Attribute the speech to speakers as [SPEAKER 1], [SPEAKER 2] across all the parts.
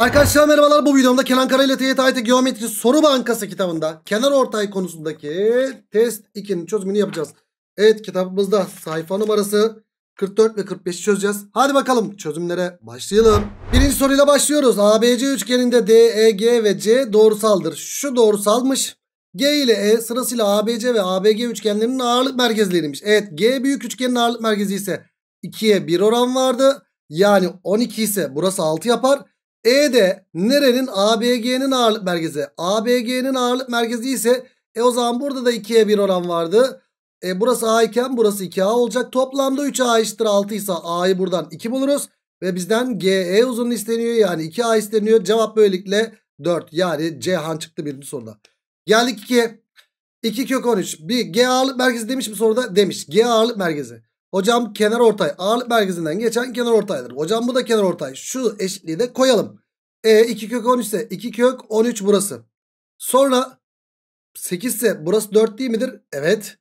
[SPEAKER 1] Arkadaşlar merhabalar bu videomda Kenan Kara ile TYT IT Geometri Soru Bankası kitabında kenar ortay konusundaki test 2'nin çözümünü yapacağız. Evet kitabımızda sayfa numarası 44 ve 45'i çözeceğiz. Hadi bakalım çözümlere başlayalım. Birinci soruyla başlıyoruz. ABC üçgeninde DEG ve C doğrusaldır. Şu doğrusalmış. G ile E sırasıyla ABC ve ABG üçgenlerinin ağırlık merkezleriymiş. Evet G büyük üçgenin ağırlık merkezi ise 2'ye 1 oran vardı. Yani 12 ise burası 6 yapar. E de nerenin? ABG'nin ağırlık merkezi. ABG'nin ağırlık merkezi ise e o zaman burada da 2'ye 1 oran vardı. E burası A iken burası 2A olacak. Toplamda 3A eşittir 6 ise A'yı buradan 2 buluruz. Ve bizden GE uzunluğu isteniyor. Yani 2A isteniyor. Cevap böylelikle 4. Yani C han çıktı birinci soruda. Geldik 2'ye. 2 kök 13. Bir G ağırlık merkezi demiş mi soruda? Demiş. G ağırlık merkezi. Hocam kenar ortay ağırlık merkezinden geçen kenar ortaydır. Hocam bu da kenar ortay. Şu eşitliği de koyalım. E 2 kök 13 ise 2 kök 13 burası. Sonra 8 ise burası 4 değil midir? Evet.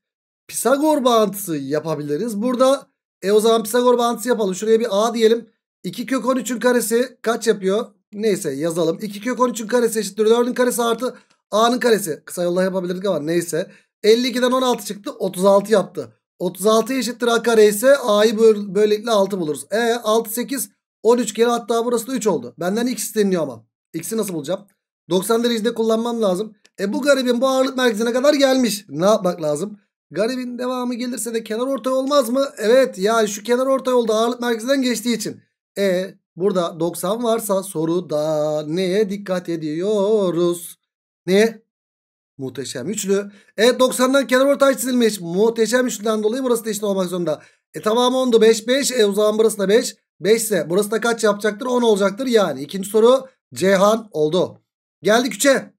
[SPEAKER 1] Pisagor bağıntısı yapabiliriz. Burada e o zaman Pisagor bağıntısı yapalım. Şuraya bir A diyelim. 2 kök 13'ün karesi kaç yapıyor? Neyse yazalım. 2 kök 13'ün karesi eşittir 4'ün karesi artı A'nın karesi. Kısa yolla yapabilirdik ama neyse. 52'den 16 çıktı 36 yaptı. 36 eşittir a kare ise a'yı böl böylelikle 6 buluruz. E 6 8 13 kere hatta burası da 3 oldu. Benden x isteniyor ama. X'i nasıl bulacağım? 90 derecede kullanmam lazım. E bu garibin bu ağırlık merkezine kadar gelmiş. Ne yapmak lazım? Garibin devamı gelirse de kenar ortay olmaz mı? Evet yani şu kenar ortay oldu ağırlık merkezinden geçtiği için. E burada 90 varsa soruda neye dikkat ediyoruz? Neye? Muhteşem üçlü. E 90'dan kenar ortay çizilmiş. Muhteşem üçlüden dolayı burası da eşit olmak zorunda. E tamamı 10'du 5 5. E o zaman burası da 5. 5 ise burası da kaç yapacaktır? 10 olacaktır yani. ikinci soru Ceyhan oldu. Geldik 3'e.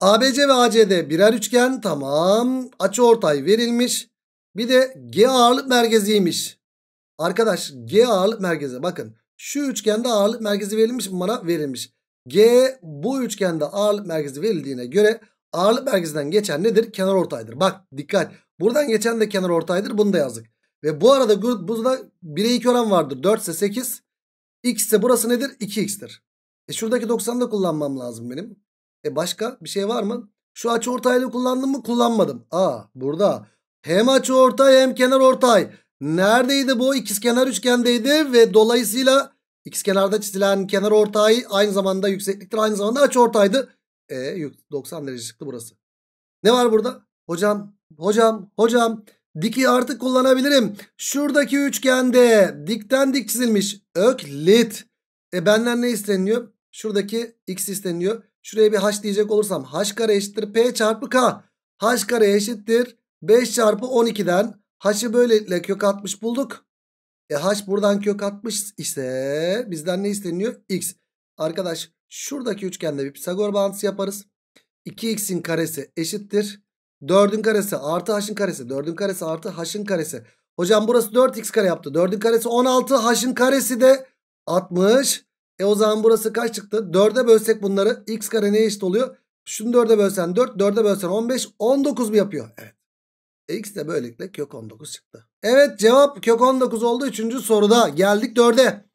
[SPEAKER 1] ABC ve ACD birer üçgen tamam. Açı ortay verilmiş. Bir de G ağırlık merkeziymiş. Arkadaş G ağırlık merkezi bakın. Şu üçgende ağırlık merkezi verilmiş mi bana? Verilmiş. G bu üçgende ağırlık merkezi verildiğine göre Ağırlık merkezinden geçen nedir? Kenar ortaydır. Bak dikkat. Buradan geçen de kenar ortaydır. Bunu da yazdık. Ve bu arada burada 1'e 2 oran vardır. 4 ise 8. X ise burası nedir? 2x'tir. E şuradaki 90'ı da kullanmam lazım benim. E başka bir şey var mı? Şu açı ortaylığı kullandım mı? Kullanmadım. Aa burada. Hem açı ortay hem kenar ortay. Neredeydi bu? İkizkenar üçgendeydi ve dolayısıyla ikizkenarda çizilen kenar ortay aynı zamanda yüksekliktir. Aynı zamanda açı ortaydı. E yük 90 derece çıktı burası. Ne var burada? Hocam, hocam, hocam diki artık kullanabilirim. Şuradaki üçgende dikten dik çizilmiş öklit. E benden ne isteniyor? Şuradaki x isteniyor. Şuraya bir h diyecek olursam h kare eşittir p çarpı k. h kare eşittir 5 çarpı 12'den h'ı böylelikle kök atmış bulduk. E h buradan kök atmış ise bizden ne isteniyor? x. Arkadaş Şuradaki üçgende bir Pisagor bağıntısı yaparız. 2x'in karesi eşittir. 4'ün karesi artı h'ın karesi. 4'ün karesi artı h'ın karesi. Hocam burası 4x kare yaptı. 4'ün karesi 16. H'ın karesi de 60. E o zaman burası kaç çıktı? 4'e bölsek bunları x kare neye eşit oluyor? Şunu 4'e bölsen 4. 4'e bölsen 15. 19 mu yapıyor? Evet. E, x de böylelikle kök 19 çıktı. Evet cevap kök 19 oldu. Üçüncü soruda geldik 4'e.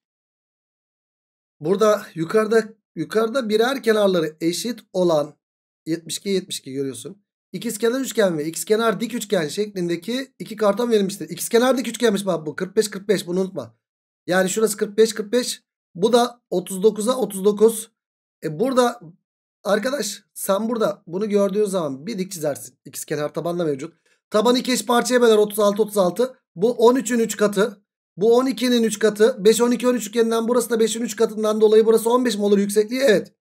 [SPEAKER 1] Burada yukarıda Yukarıda birer kenarları eşit olan 72 72 görüyorsun. İkizkenar üçgen ve ikizkenar dik üçgen şeklindeki iki karton verilmiştir. İkizkenar dik üçgenmiş bak bu 45 45 bunu unutma. Yani şurası 45 45 bu da 39'a 39. E burada arkadaş sen burada bunu gördüğün zaman bir dik çizersin. İkizkenar tabanla mevcut. Taban iki eş parçaya böler 36 36. Bu 13'ün 3 katı. Bu 12'nin 3 katı. 5 12 13 üçgeninden burası da 5'in 3 katından dolayı burası 15 mi olur yüksekliği? Evet.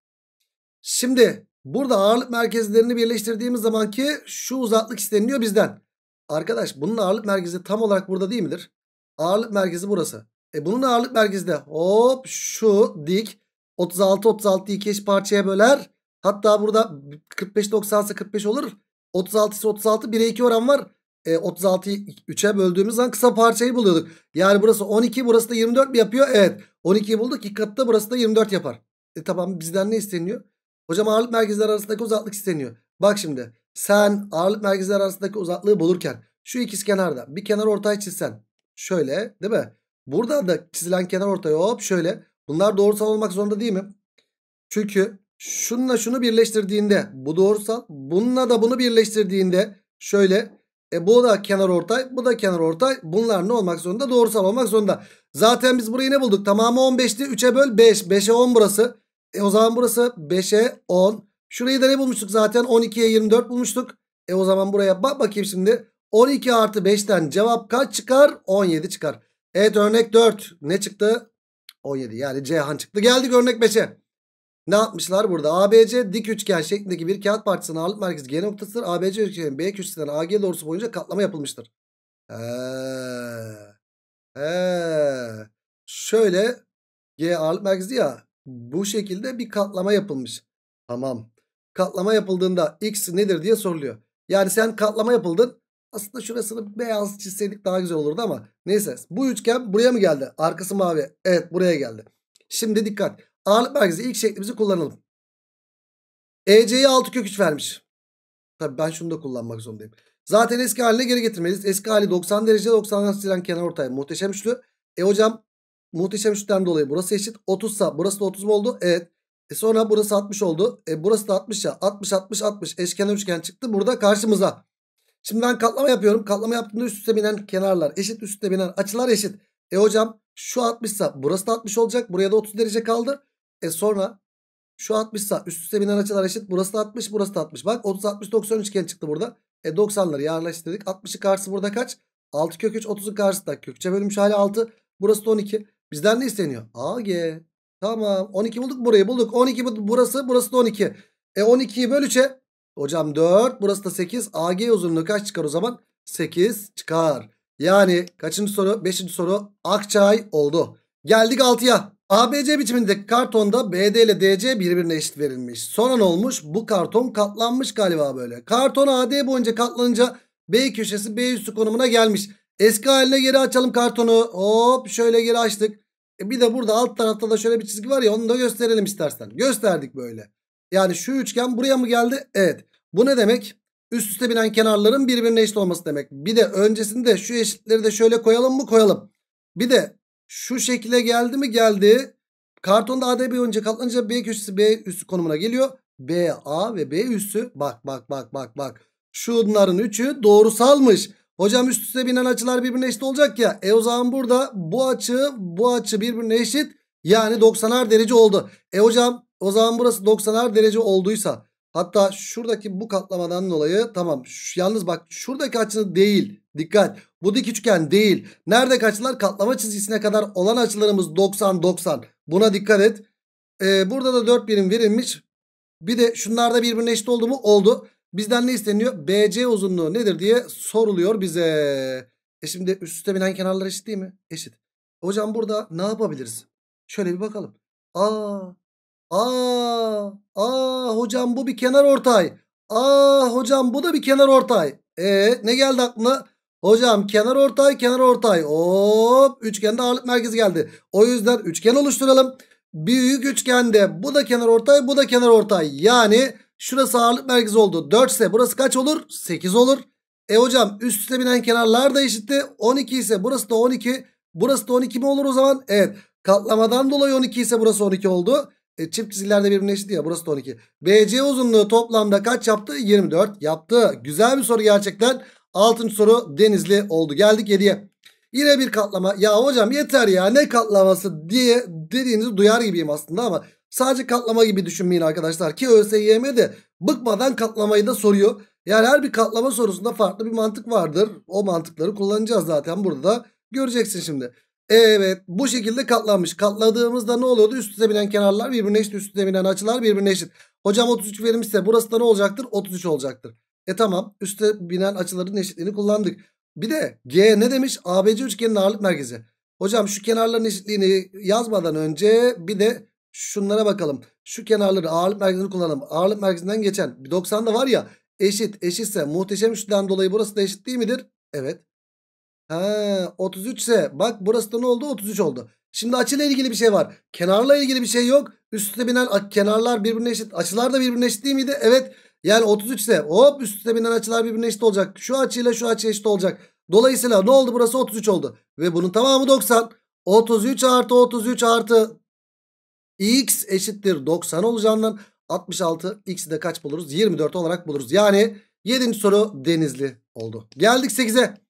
[SPEAKER 1] Şimdi burada ağırlık merkezlerini birleştirdiğimiz zaman ki şu uzaklık isteniliyor bizden. Arkadaş bunun ağırlık merkezi tam olarak burada değil midir? Ağırlık merkezi burası. E bunun ağırlık merkezi de hop şu dik 36 36 iki eş parçaya böler. Hatta burada 45 90 ise 45 olur. 36 ise 36 1'e 2 oran var e, 36'yı 3'e böldüğümüz zaman kısa parçayı buluyorduk. Yani burası 12 burası da 24 mi yapıyor? Evet 12'yi bulduk katta burası da 24 yapar. E tamam bizden ne isteniyor? Hocam ağırlık merkezleri arasındaki uzaklık isteniyor. Bak şimdi sen ağırlık merkezleri arasındaki uzaklığı bulurken şu ikiz kenarda bir kenar ortay çizsen. Şöyle değil mi? Burada da çizilen kenar ortaya hop şöyle. Bunlar doğrusal olmak zorunda değil mi? Çünkü şununla şunu birleştirdiğinde bu doğrusal. Bununla da bunu birleştirdiğinde şöyle e bu da kenar ortay. Bu da kenar ortay. Bunlar ne olmak zorunda? Doğrusal olmak zorunda. Zaten biz burayı ne bulduk? Tamamı 15'ti. 3'e böl 5. 5'e 10 burası. E o zaman burası 5'e 10. Şurayı da ne bulmuştuk zaten? 12'ye 24 bulmuştuk. E o zaman buraya bak bakayım şimdi. 12 artı 5'ten cevap kaç çıkar? 17 çıkar. Evet örnek 4. Ne çıktı? 17. Yani Ceyhan çıktı. Geldik örnek 5'e. Ne yapmışlar burada? ABC dik üçgen şeklindeki bir kağıt parçasının ağırlık merkezi G noktasıdır. ABC üçgenin B köşesinden AG doğrusu boyunca katlama yapılmıştır. Ee, ee. Şöyle G ağırlık merkezi ya bu şekilde bir katlama yapılmış. Tamam. Katlama yapıldığında X nedir diye soruluyor. Yani sen katlama yapıldın. Aslında şurasını beyaz çizseydik daha güzel olurdu ama neyse. Bu üçgen buraya mı geldi? Arkası mavi. Evet buraya geldi. Şimdi dikkat. Ağırlık merkezi ilk şeklimizi kullanalım. EC'ye 6 kök 3 vermiş. Tabii ben şunu da kullanmak zorundayım. Zaten eski haline geri getirmeliyiz. Eski hali 90 derece 90 silen kenar ortay. Muhteşem üçlü. E hocam muhteşem üçlüden dolayı burası eşit. 30 sa burası da 30 mu oldu? Evet. E sonra burası 60 oldu. E burası da 60 ya. 60 60 60 eşkenar üçgen çıktı. Burada karşımıza. Şimdi ben katlama yapıyorum. Katlama yaptığımda üst üste binen kenarlar eşit. Üst üste binen açılar eşit. E hocam şu 60 sa burası da 60 olacak. Buraya da 30 derece kaldı. E sonra şu 60 sa üst üste binen açılar eşit. Burası da 60 burası da 60. Bak 30 60 90 üçgen çıktı burada. E 90'ları yerleştirdik. 60'ı karşısı burada kaç? 6 kök 3 30'un karşısı da kök 3'e bölünmüş hali 6. Burası da 12. Bizden ne isteniyor? AG. Tamam 12 bulduk burayı bulduk. 12 burası burası da 12. E 12'yi böl 3'e. Hocam 4 burası da 8. AG uzunluğu kaç çıkar o zaman? 8 çıkar. Yani kaçıncı soru? 5. soru Akçay oldu. Geldik 6'ya. ABC biçimindeki kartonda BD ile DC birbirine eşit verilmiş. Sonra ne olmuş? Bu karton katlanmış galiba böyle. Karton AD boyunca katlanınca B köşesi B üstü konumuna gelmiş. Eski haline geri açalım kartonu. Hop şöyle geri açtık. E bir de burada alt tarafta da şöyle bir çizgi var ya onu da gösterelim istersen. Gösterdik böyle. Yani şu üçgen buraya mı geldi? Evet. Bu ne demek? Üst üste binen kenarların birbirine eşit olması demek. Bir de öncesinde şu eşitleri de şöyle koyalım mı? Koyalım. Bir de şu şekilde geldi mi geldi. Kartonda ADB önce katlanınca B köşesi B üstü konumuna geliyor. B A ve B üstü bak bak bak bak bak. Şunların üçü doğrusalmış. Hocam üst üste binen açılar birbirine eşit olacak ya. E o zaman burada bu açı bu açı birbirine eşit. Yani 90'ar derece oldu. E hocam o zaman burası 90'ar derece olduysa Hatta şuradaki bu katlamadan dolayı tamam. Şu, yalnız bak şuradaki açı değil. Dikkat. Bu dik üçgen değil. Nerede açılar? Katlama çizgisine kadar olan açılarımız 90-90. Buna dikkat et. Ee, burada da 4 birim verilmiş. Bir de şunlarda birbirine eşit oldu mu? Oldu. Bizden ne isteniyor? BC uzunluğu nedir diye soruluyor bize. E şimdi üst üste binen kenarlar eşit değil mi? Eşit. Hocam burada ne yapabiliriz? Şöyle bir bakalım. Aa Aa, aa hocam bu bir kenar ortay. Aa hocam bu da bir kenar ortay. Ee ne geldi aklına? Hocam kenar ortay kenar ortay. Hop üçgende ağırlık merkezi geldi. O yüzden üçgen oluşturalım. Büyük üçgende bu da kenar ortay bu da kenar ortay. Yani şurası ağırlık merkezi oldu. 4 ise burası kaç olur? 8 olur. E hocam üst üste binen kenarlar da eşitti. 12 ise burası da 12. Burası da 12 mi olur o zaman? Evet. Katlamadan dolayı 12 ise burası 12 oldu. E, çift çizgilerde birbirine eşit ya. Burası da 12. BC uzunluğu toplamda kaç yaptı? 24 yaptı. Güzel bir soru gerçekten. Altıncı soru denizli oldu. Geldik 7'ye. Yine bir katlama. Ya hocam yeter ya ne katlaması diye dediğinizi duyar gibiyim aslında ama sadece katlama gibi düşünmeyin arkadaşlar. Ki ÖSYM de bıkmadan katlamayı da soruyor. Yani her bir katlama sorusunda farklı bir mantık vardır. O mantıkları kullanacağız zaten burada da. Göreceksin şimdi. Evet bu şekilde katlanmış. Katladığımızda ne oluyordu? Üst üste binen kenarlar birbirine eşit. Üst üste binen açılar birbirine eşit. Hocam 33 verilmişse burası da ne olacaktır? 33 olacaktır. E tamam üste binen açıların eşitliğini kullandık. Bir de G ne demiş? ABC üçgenin ağırlık merkezi. Hocam şu kenarların eşitliğini yazmadan önce bir de şunlara bakalım. Şu kenarları ağırlık merkezini kullanalım. Ağırlık merkezinden geçen 90 da var ya eşit eşitse muhteşem üçten dolayı burası da eşit değil midir? Evet. Ha, 33 ise bak burası da ne oldu? 33 oldu. Şimdi açıyla ilgili bir şey var. Kenarla ilgili bir şey yok. Üstüne binen kenarlar birbirine eşit. Açılar da birbirine eşit değil miydi? Evet. Yani 33 ise hop üstüne binen açılar birbirine eşit olacak. Şu açıyla şu açı eşit olacak. Dolayısıyla ne oldu? Burası 33 oldu. Ve bunun tamamı 90. 33 artı 33 artı x eşittir 90 olacağından 66 x'i de kaç buluruz? 24 olarak buluruz. Yani 7. soru denizli oldu. Geldik 8'e.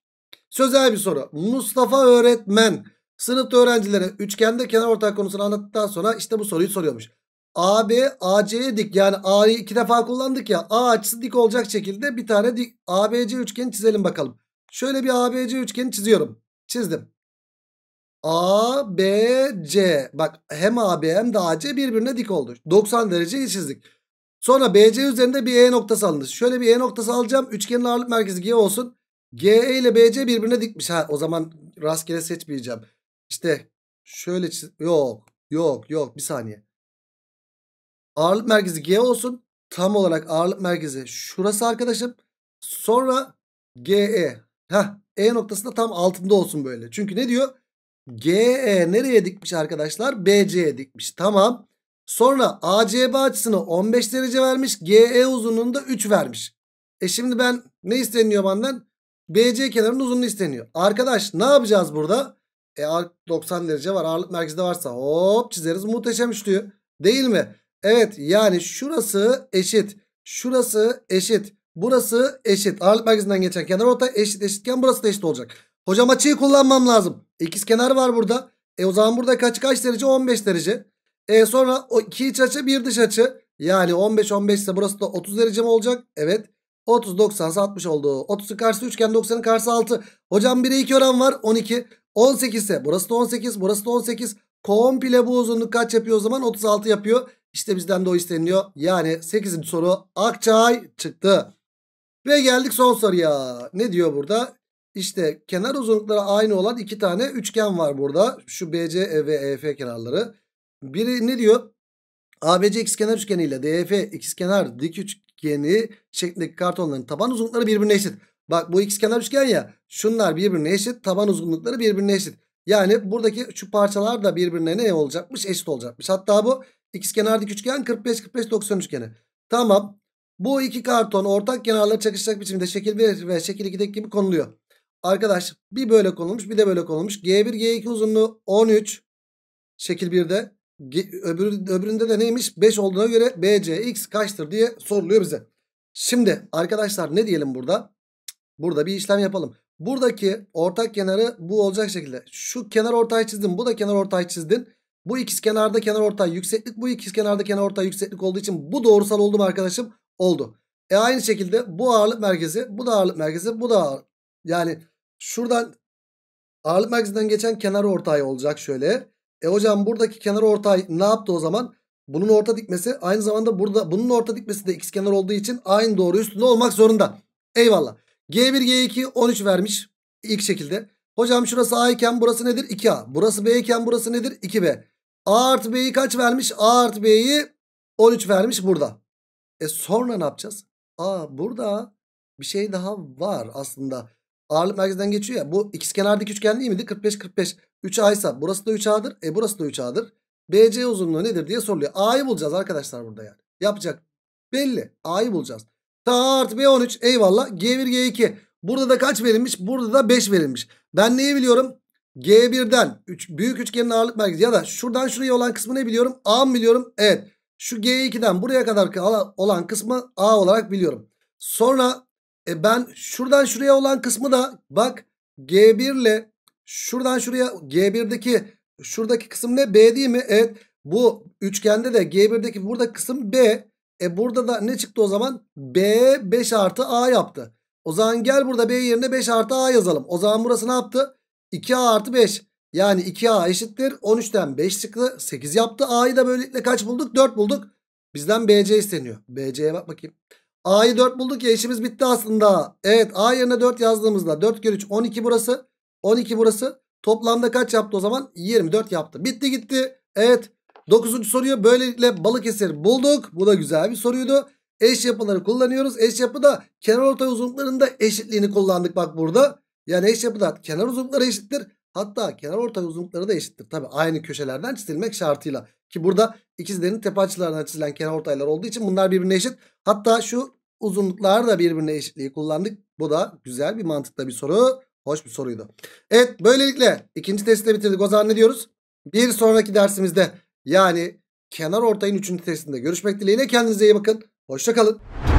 [SPEAKER 1] Sözel bir soru. Mustafa öğretmen sınıfta öğrencilere üçgende kenar ortak konusunu anlattıktan sonra işte bu soruyu soruyormuş. AB AC'ye dik yani A'yı iki defa kullandık ya A açısı dik olacak şekilde bir tane dik ABC üçgeni çizelim bakalım. Şöyle bir ABC üçgeni çiziyorum. Çizdim. A, B, C. Bak hem AB hem de AC birbirine dik oldu. 90 dereceyi çizdik. Sonra BC üzerinde bir E noktası alındı. Şöyle bir E noktası alacağım. Üçgenin ağırlık merkezi G olsun. GE ile BC birbirine dikmiş. Ha, o zaman rastgele seçmeyeceğim. İşte şöyle Yok. Yok yok bir saniye. Ağırlık merkezi G olsun. Tam olarak ağırlık merkezi şurası arkadaşım. Sonra GE. Heh, E noktasında tam altında olsun böyle. Çünkü ne diyor? GE nereye dikmiş arkadaşlar? BC'ye dikmiş. Tamam. Sonra ACB açısını 15 derece vermiş. GE uzunluğunda da 3 vermiş. E şimdi ben ne isteniyor benden? BC kenarının uzunluğu isteniyor. Arkadaş ne yapacağız burada? E 90 derece var. Ağırlık merkezde varsa hop çizeriz. Muhteşem üçlü. Değil mi? Evet yani şurası eşit. Şurası eşit. Burası eşit. Ağırlık merkezinden geçen kenar orta eşit eşitken burası da eşit olacak. Hocam açıyı kullanmam lazım. İkiz kenar var burada. E o zaman burada kaç kaç derece? 15 derece. E sonra o iki iç açı bir dış açı. Yani 15 15 ise burası da 30 derece mi olacak? Evet. 30 90 60 oldu. 30'un karşısı 3 90'ın karşısı 6. Hocam 1'e 2 oran var 12. 18 ise burası da 18 burası da 18. Komple bu uzunluk kaç yapıyor o zaman? 36 yapıyor. İşte bizden de o isteniyor. Yani 8. soru Akçay çıktı. Ve geldik son soruya. Ne diyor burada? İşte kenar uzunlukları aynı olan iki tane üçgen var burada. Şu BC ve EF kenarları. Biri ne diyor? ABC ikizkenar üçgeni ile DF e, kenar dik üç, üçgeni şeklindeki kartonların taban uzunlukları birbirine eşit. Bak bu ikizkenar üçgen ya şunlar birbirine eşit taban uzunlukları birbirine eşit. Yani buradaki şu parçalar da birbirine ne olacakmış eşit olacakmış. Hatta bu ikizkenar dik üçgen 45-45-90 üçgeni. Tamam bu iki karton ortak kenarları çakışacak biçimde şekil 1 ve şekil 2'deki gibi konuluyor. Arkadaş bir böyle konulmuş bir de böyle konulmuş. G1 G2 uzunluğu 13 şekil 1'de. Öbür, öbüründe de neymiş? 5 olduğuna göre BCX kaçtır diye soruluyor bize. Şimdi arkadaşlar ne diyelim burada? Burada bir işlem yapalım. Buradaki ortak kenarı bu olacak şekilde. Şu kenar ortay çizdin. Bu da kenar ortay çizdin. Bu ikiz kenarda kenar ortay yükseklik. Bu ikiz kenarda kenar ortay yükseklik olduğu için bu doğrusal oldu mu arkadaşım? Oldu. E aynı şekilde bu ağırlık merkezi. Bu da ağırlık merkezi. Bu da ağır. Yani şuradan ağırlık merkezinden geçen kenar ortay olacak şöyle. E hocam buradaki kenar ortay ne yaptı o zaman? Bunun orta dikmesi aynı zamanda burada bunun orta dikmesi de x kenar olduğu için aynı doğru üstünde olmak zorunda. Eyvallah. G1 G2 13 vermiş ilk şekilde. Hocam şurası A iken burası nedir? 2A. Burası B iken burası nedir? 2B. A artı B'yi kaç vermiş? A artı B'yi 13 vermiş burada. E sonra ne yapacağız? Aa burada bir şey daha var aslında. Ağırlık merkezden geçiyor ya. Bu kenar dik üçgen değil miydi? 45 45. 3 aysa, burası da 3A'dır. E burası da 3A'dır. BC uzunluğu nedir diye soruluyor. A'yı bulacağız arkadaşlar burada yani. Yapacak belli. A'yı bulacağız. Ta artı B13 eyvallah. G1 G2. Burada da kaç verilmiş? Burada da 5 verilmiş. Ben neyi biliyorum? G1'den üç, büyük üçgenin ağırlık merkezi ya da şuradan şuraya olan kısmı ne biliyorum? A mı biliyorum? Evet. Şu G2'den buraya kadar olan kısmı A olarak biliyorum. Sonra e ben şuradan şuraya olan kısmı da bak G1 ile şuradan şuraya G1'deki şuradaki kısım ne? B değil mi? Evet. Bu üçgende de G1'deki burada kısım B. E burada da ne çıktı o zaman? B 5 artı A yaptı. O zaman gel burada B yerine 5 artı A yazalım. O zaman burası ne yaptı? 2A artı 5. Yani 2A eşittir. 13'ten 5 çıktı. 8 yaptı. A'yı da böylelikle kaç bulduk? 4 bulduk. Bizden BC isteniyor. BC'ye bak bakayım. A'yı 4 bulduk ya işimiz bitti aslında. Evet A yerine 4 yazdığımızda 4 kere 3 12 burası. 12 burası. Toplamda kaç yaptı o zaman? 24 yaptı. Bitti gitti. Evet. 9. soruyu böylelikle Balıkesir bulduk. Bu da güzel bir soruydu. Eş yapıları kullanıyoruz. Eş yapıda kenar ortay uzunluklarında eşitliğini kullandık bak burada. Yani eş yapıda kenar uzunlukları eşittir. Hatta kenar ortay uzunlukları da eşittir. Tabi aynı köşelerden çizilmek şartıyla. Ki burada İkizlerin tepe açılarından çizilen kenar ortaylar olduğu için bunlar birbirine eşit. Hatta şu uzunluklar da birbirine eşitliği kullandık. Bu da güzel bir mantıkta bir soru. Hoş bir soruydu. Evet böylelikle ikinci testi de bitirdik. O zaman ne diyoruz? Bir sonraki dersimizde yani kenar ortayın üçüncü testinde görüşmek dileğiyle. Kendinize iyi bakın. Hoşçakalın.